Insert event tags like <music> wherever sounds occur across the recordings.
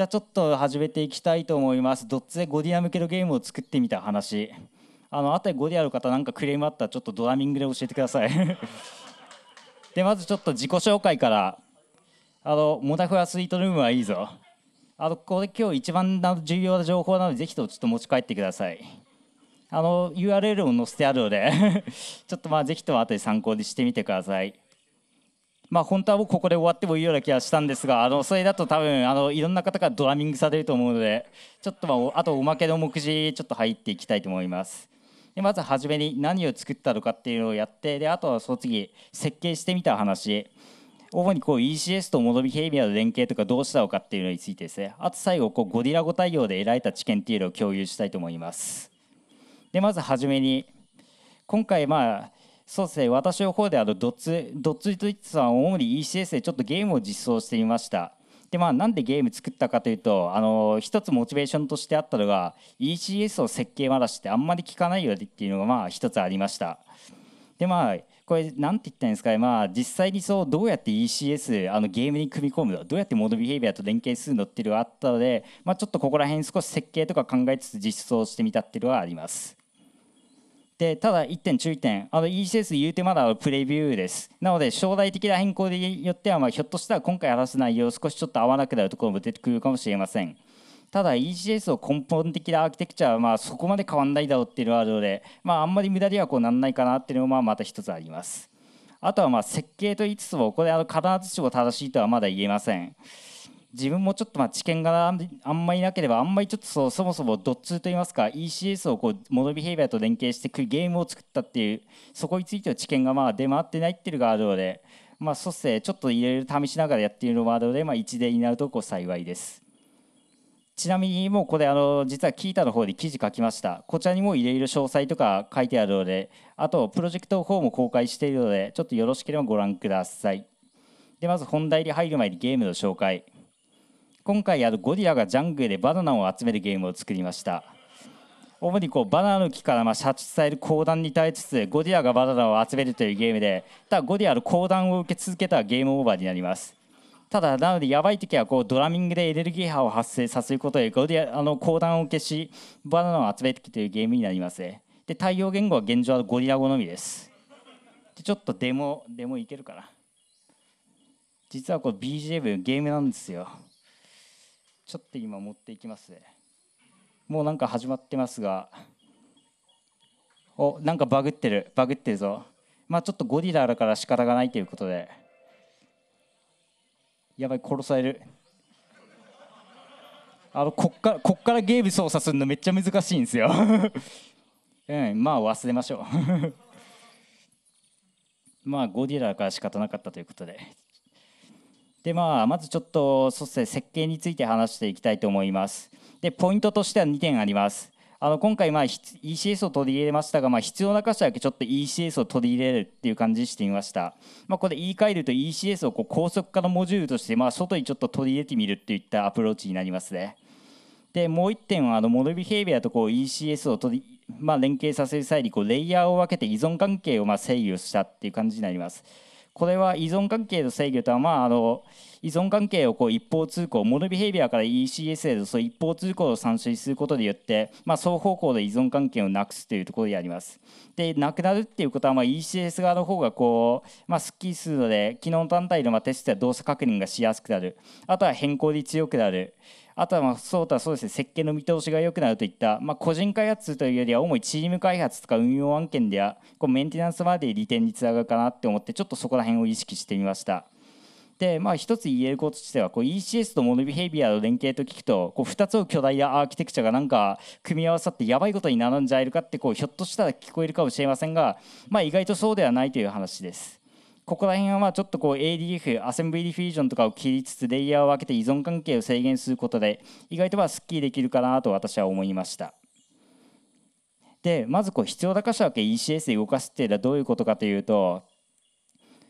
じゃあちょっと始めていきたいと思います。ドッツでゴディア向けのゲームを作ってみた話。あの後でゴディアの方なんかクレームあったらちょっとドラミングで教えてください <laughs> でまずちょっと自己紹介から。あのモダフラスイートルームはいいぞ。あのこれ今日一番重要な情報なのでぜひとちょっと持ち帰ってください。あの URL を載せてあるので <laughs> ちょっとまあぜひとも後で参考にしてみてください。まあ、本当はここで終わってもいいような気がしたんですがあのそれだと多分あのいろんな方からドラミングされると思うのでちょっと、まあ、あとおまけの目次ちょっと入っていきたいと思います。でまず初めに何を作ったのかっていうのをやってであとはその次設計してみた話主にこう ECS とモノビヘイビアの連携とかどうしたのかっていうのについてですねあと最後こうゴディラ語対応で得られた知見っていうのを共有したいと思います。でまず初めに今回まあそうですね私の方であのどっちどっちといってさ主に ECS でちょっとゲームを実装してみましたでまあなんでゲーム作ったかというとあの一つモチベーションとしてあったのが ECS を設計まだしてあんまり聞かないよっていうのがまあ一つありましたでまあこれ何て言ったんですかねまあ実際にそうどうやって ECS あのゲームに組み込むのどうやってモードビヘイビアと連携するのっていうのがあったのでまあちょっとここら辺少し設計とか考えつつ実装してみたっていうのはありますでただ1点注意点あの ECS 言うてまだプレビューですなので将来的な変更によってはまあひょっとしたら今回話す内容少しちょっと合わなくなるところも出てくるかもしれませんただ ECS を根本的なアーキテクチャはまあそこまで変わんないだろうっていうのはあるので、まあ、あんまり無駄にはこうなんないかなっていうのもまた一つありますあとはまあ設計と言いつつもこれあの必ずしも正しいとはまだ言えません自分もちょっとまあ知見があんまりなければあんまりちょっとそそもそもドッツといいますか ECS をこうモノビヘイビアと連携してくゲームを作ったっていう <laughs> そこについての知見がまあ出回ってないっていうのがあるので、まあ、そしてちょっといろいろ試しながらやっているワードで、まあ、一例になるとこう幸いです。ちなみにもうこれあの実はキータの方で記事書きましたこちらにもいろいろ詳細とか書いてあるのであとプロジェクト方も公開しているのでちょっとよろしければご覧くださいでまず本題に入る前にゲームの紹介今回やるゴリラがジャングルでバナナを集めるゲームを作りました主にこうバナナの木からまあ射出される砲弾に耐えつつゴディアがバナナを集めるというゲームでただゴディアの砲弾を受け続けたらゲームオーバーになりますただなのでやばい時はこうドラミングでエネルギー波を発生させることでゴィアあの砲弾を消しバナナを集めてきというゲームになりますで対応言語は現状はゴア語好みですでちょっとデモデモいけるかな実はこう BGM ゲームなんですよちょっと今持っていきますねもうなんか始まってますがおなんかバグってるバグってるぞまあちょっとゴディラだから仕方がないということでやばい殺されるあのこっからこっからゲーム操作するのめっちゃ難しいんですよ <laughs> うんまあ忘れましょう <laughs> まあゴディラから仕方なかったということででまあ、まずちょっとそして設計について話していきたいと思います。でポイントとしては2点あります。あの今回まあ ECS を取り入れましたが、まあ、必要な箇所だけちょっと ECS を取り入れるっていう感じにしてみました、まあ、これ言い換えると ECS をこう高速化のモジュールとしてまあ外にちょっと取り入れてみるっていったアプローチになりますねでもう1点はあのモノルビヘイビアとこう ECS を取り、まあ、連携させる際にこうレイヤーを分けて依存関係をまあ制御したっていう感じになりますこれは依存関係の制御とは、まあ、あの依存関係をこう一方通行モノビヘイビアから ECS へとそう一方通行を参照することによって、まあ、双方向で依存関係をなくすというところであります。でなくなるっていうことは、まあ、ECS 側の方がこう、まあ、すっきりするので機能単体のまあテストや動作確認がしやすくなるあとは変更に強くなる。あとはそうたそうですね設計の見通しが良くなるといった、まあ、個人開発というよりは主にチーム開発とか運用案件ではこうメンテナンスまで利点につながるかなって思ってちょっとそこら辺を意識してみました。でまあ、一つ言えることとしてはこう ECS とモノビヘイビアの連携と聞くとこう2つの巨大なアーキテクチャがなんか組み合わさってやばいことになんじゃいるかってこうひょっとしたら聞こえるかもしれませんが、まあ、意外とそうではないという話です。ここら辺はちょっとこう ADF アセンブリディフュージョンとかを切りつつレイヤーを分けて依存関係を制限することで意外とはすっきりできるかなと私は思いました。でまずこう必要な箇所だけ ECS で動かすっていうのはどういうことかというと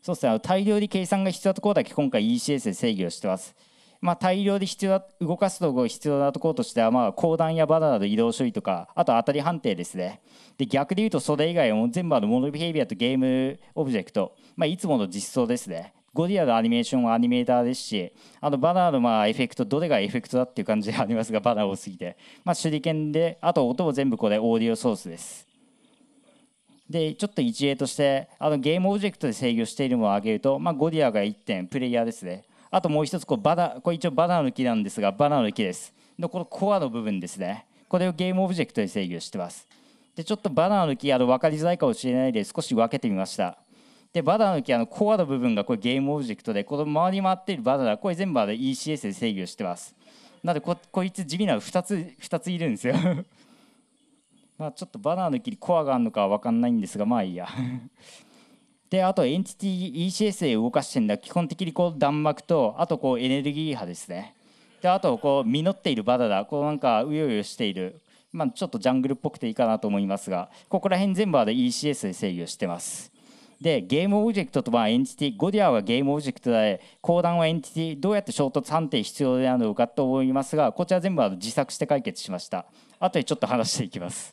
そうですね大量に計算が必要なところだけ今回 ECS で制御してます。まあ、大量で必要な動かすころを必要なところとしては、まあ、後段やバナナの移動処理とかあと当たり判定ですねで逆で言うとそれ以外も全部あのモノビヘイビアとゲームオブジェクト、まあ、いつもの実装ですねゴディアのアニメーションはアニメーターですしあのバナーのまあエフェクトどれがエフェクトだっていう感じでありますがバナー多すぎて、まあ、手裏剣であと音も全部これオーディオソースですでちょっと一例としてあのゲームオブジェクトで制御しているものを挙げると、まあ、ゴディアが1点プレイヤーですねあともう一つこうバナこれ一応バナナの木なんですがバナナの木ですのこのコアの部分ですねこれをゲームオブジェクトで制御してますでちょっとバナナの木あの分かりづらいかもしれないで少し分けてみましたでバナナの木あのコアの部分がこれゲームオブジェクトでこの周り回っているバナナこれ全部あれ ECS で制御してますなのでここいつ地味なの2つ2ついるんですよ <laughs> まあちょっとバナナの木にコアがあるのかは分かんないんですがまあいいやであとエンティティ ECS で動かしてるんだ基本的にこう弾幕とあとこうエネルギー波ですねであとこう実っているバナナこうなんかうようよしている、まあ、ちょっとジャングルっぽくていいかなと思いますがここら辺全部は ECS で制御してますでゲームオブジェクトとはエンティティゴディアはゲームオブジェクトで後段はエンティティどうやって衝突判定必要なのかと思いますがこちら全部は自作して解決しました後でちょっと話していきます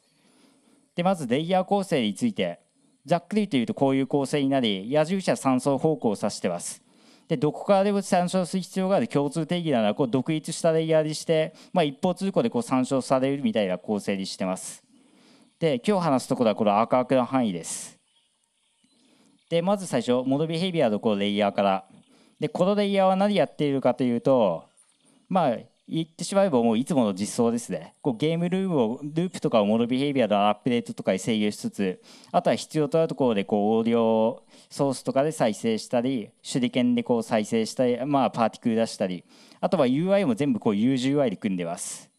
でまずレイヤー構成についてざっくりというとこういう構成になり矢印は3層方向を指してますでどこからでも参照する必要がある共通定義ならこう独立したレイヤーにして、まあ、一方通行でこう参照されるみたいな構成にしてますで今日話すところはこの赤枠の範囲ですでまず最初モノビヘビアのこうレイヤーからでこのレイヤーは何やっているかというとまあ言ってしまえばもういつもの実装ですねこうゲームルームをループとかをモノビヘイビアのアップデートとかに制御しつつあとは必要となるところでこうオーディオソースとかで再生したり手裏剣でこう再生したり、まあ、パーティクル出したりあとは UI も全部こう UGUI で組んでます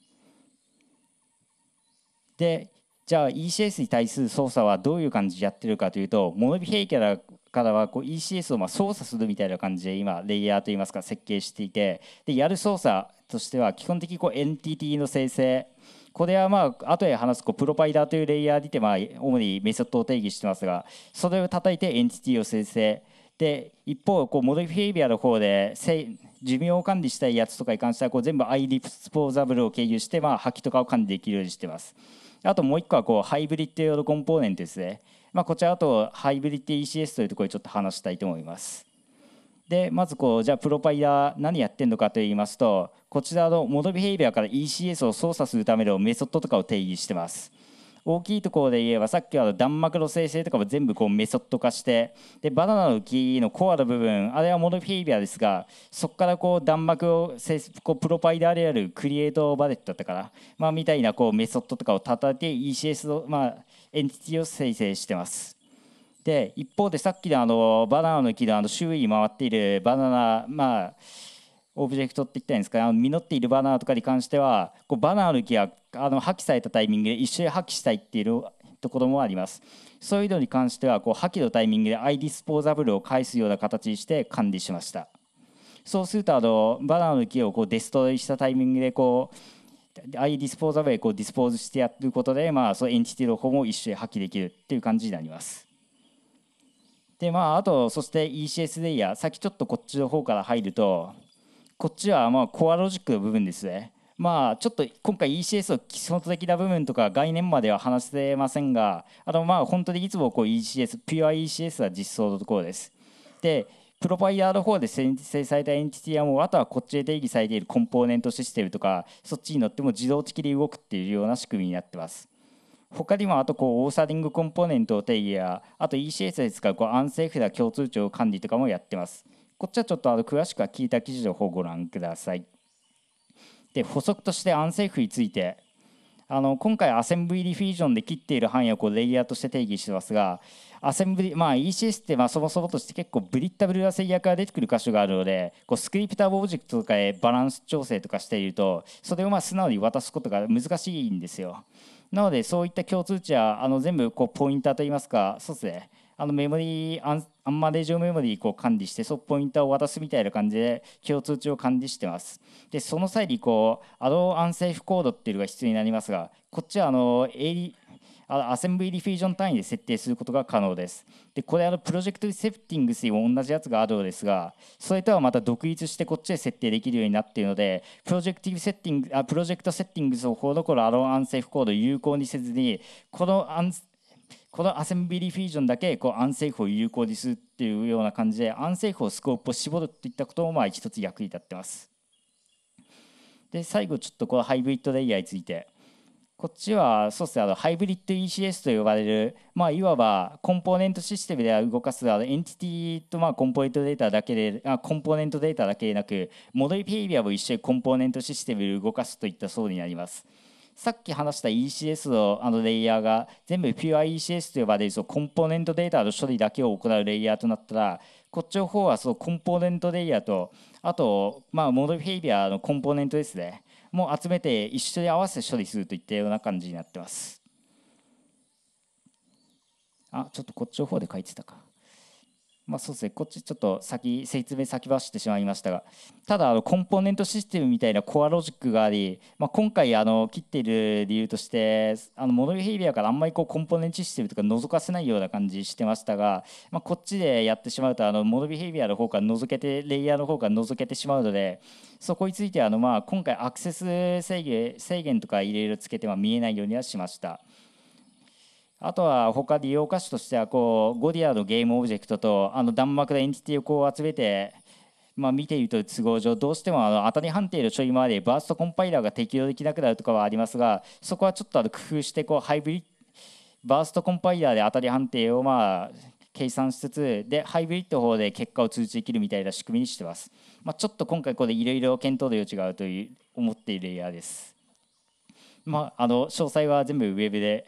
でじゃあ ECS に対する操作はどういう感じでやってるかというとモノビヘイビアからはこう ECS をま操作するみたいな感じで今レイヤーといいますか設計していてでやる操作としては基本的にこうエンティティの生成これはまあ後で話すこうプロパイダーというレイヤーにてまあ主にメソッドを定義してますがそれを叩いてエンティティを生成で一方こうモディフィービアの方で寿命を管理したいやつとかに関してはこう全部 i ディスポーザブルを経由してまあ破棄とかを管理できるようにしてます。あともう一個はこうハイブリッド用のコンポーネントですね。まあ、こちらとハイブリッド ECS というところでちょっと話したいと思います。でまずこうじゃあプロパイダー何やってんのかといいますとこちらのモードビヘイビアから ECS を操作するためのメソッドとかを定義してます。大きいところで言えばさっきは弾幕の生成とかも全部こうメソッド化してでバナナの木のコアの部分あれはモノフィービアですがそこからこう弾幕をこうプロパイダーであるクリエイトバレットだったから、まあ、みたいなこうメソッドとかをたたて ECS の、まあ、エンティティを生成してます。で一方でさっきのあのバナナの木のあの周囲に回っているバナナまあオブジェクトって言ったんですか、あの実っているバナナとかに関してはこうバナナの木があの破棄されたタイミングで一緒に破棄したいっていうところもありますそういうのに関してはこう破棄のタイミングでアイディスポーザブルを返すような形にして管理しましたそうするとあのバナナの木をこうデストロイしたタイミングでこう I d i ディスポーザ w a y こうディスポーズしてやることで、まあ、そのエンティティの方も一緒に破棄できるっていう感じになります。でまあ、あとそして ECS レイヤーさっきちょっとこっちの方から入るとこっちはまあコアロジックの部分ですね。まあ、ちょっと今回 ECS の基礎的な部分とか概念までは話せませんがあのまあ本当にいつもこう ECS ピュア ECS は実装のところです。でプロバイヤーの方で生成されたエンティティはもうあとはこっちで定義されているコンポーネントシステムとかそっちに乗っても自動的に動くっていうような仕組みになってます。他にもあとこうオーサリングコンポーネントを定義やあと ECS で使うこう安政府な共通帳管理とかもやってます。こっちはちょっとあの詳しくは聞いた記事の方をご覧ください。で補足として安政府についてあの今回アセンブリディフュージョンで切っている範囲をこうレイヤーとして定義してますがアセンブリ、まあ、ECS ってまあそもそもとして結構ブリッタブルな制約が出てくる箇所があるのでこうスクリプターオブジェクトとかへバランス調整とかしているとそれをまあ素直に渡すことが難しいんですよなのでそういった共通値はあの全部こうポインターといいますかそうですねあのメモリーアンアンマネージョメモリーこう管理してそポインターを渡すみたいな感じで共通値を管理してますでその際にこうアドアンセーフコードっていうのが必要になりますがこっちはあの AD アセンブリディフュージョン単位で設定することが可能です。でこれあのプロジェクトセッティングスにも同じやつがあるようですがそれとはまた独立してこっちで設定できるようになっているのでプロジェクティブセッティングあプロジェクトセッティングスをこのアロンアンセーフコードを有効にせずにこのアンこのアセンブリフュージョンだけこうアンセーフを有効にするっていうような感じでアンセーフをスコープを絞るっていったこともまあ一つ役に立ってます。で最後ちょっとこのハイブリッドレイヤーについて。こっちはそうですねあのハイブリッド ECS と呼ばれる、まあ、いわばコンポーネントシステムで動かすあのエンティティとまあコンポーネントデータだけであコンポーネントデータだけでなくモデルビェイビアも一緒にコンポーネントシステムで動かすといったそうになります。さっき話した ECS のあのレイヤーが全部 PureECS と呼ばれるそのコンポーネントデータの処理だけを行うレイヤーとなったらこっちの方はそのコンポーネントレイヤーとあとまあモードビェイビアのコンポーネントですねもう集めて一緒に合わせて処理するといったような感じになってますあちょっとこっちの方で書いてたかまあ、そうですねこっちちょっと先説明先走ってしまいましたがただあのコンポーネントシステムみたいなコアロジックがあり、まあ、今回あの切っている理由としてあのモノビヘイビアからあんまりこうコンポーネントシステムとか覗かせないような感じしてましたが、まあ、こっちでやってしまうとあのモノビヘイビアの方から覗けてレイヤーの方から覗けてしまうのでそこについてあのまあ今回アクセス制限制限とかいろいろつけては見えないようにはしました。あとは他利用歌値としてはこうゴディアのゲームオブジェクトとあの弾幕でエンティティをこう集めてまあ見ていると都合上どうしてもあの当たり判定のちょいまでバーストコンパイラーが適用できなくなるとかはありますがそこはちょっとあの工夫してこうハイブリッバーストコンパイラーで当たり判定をまあ計算しつつでハイブリッド方で結果を通知できるみたいな仕組みにしてます、まあ、ちょっと今回これいろいろ検討の余地があるという思っているレイヤーですまああの詳細は全部ウェブで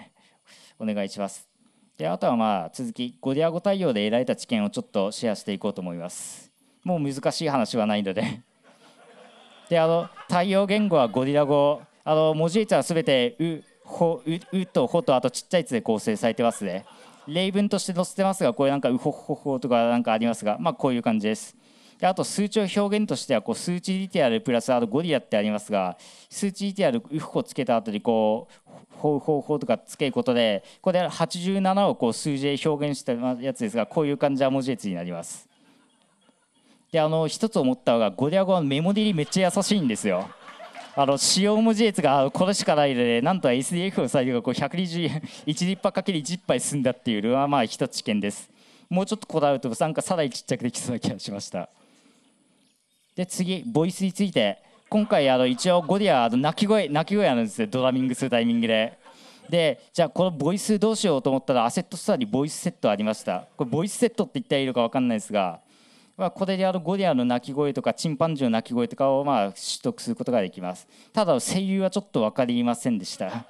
お願いします。であとはまあ続きゴディア語対応で得られた知見をちょっとシェアしていこうと思います。もう難しい話はないので <laughs> であの対応言語はゴディア語あの文字列はすべてうほううとほとあとちっちゃいつで構成されてますね。例文として載せてますがこれなんかうほほほとかなんかありますがまあこういう感じです。であと数値を表現としてはこう数値 DTR プラスあとゴリラってありますが数値 DTR ウフコつけた後にこう方法とかつけることでこれ87をこう数字で表現したやつですがこういう感じは文字列になります。であの一つ思ったのがゴリラ語はメモデリめっちゃ優しいんですよ。あの使用文字列がこれしかないのでなんと SDF の作業がこう120 1リッパかける1リッパ済んだっていうのはまあ一つ知見です。もうちょっとこだわるとなんかさらにちっちゃくできそうな気がしました。で次ボイスについて今回あの一応ゴディアの鳴き声鳴き声なんですよドラミングするタイミングででじゃあこのボイスどうしようと思ったらアセットストアにボイスセットありましたこれボイスセットって一体いいのか分かんないですが、まあ、これであのゴディアの鳴き声とかチンパンジーの鳴き声とかをまあ取得することができますただ声優はちょっと分かりませんでした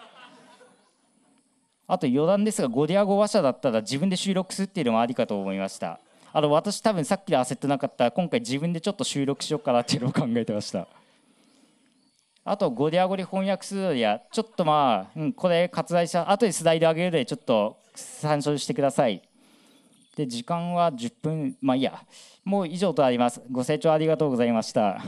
あと余談ですがゴディア語話者だったら自分で収録するっていうのもありかと思いましたあの私多分さっきで焦ってなかった今回自分でちょっと収録しようかなっていうのを考えてましたあとゴディアゴリ翻訳するのやちょっとまあ、うん、これ割愛した後でスライド上げるのでちょっと参照してくださいで時間は10分まあいいやもう以上となりますご清聴ありがとうございました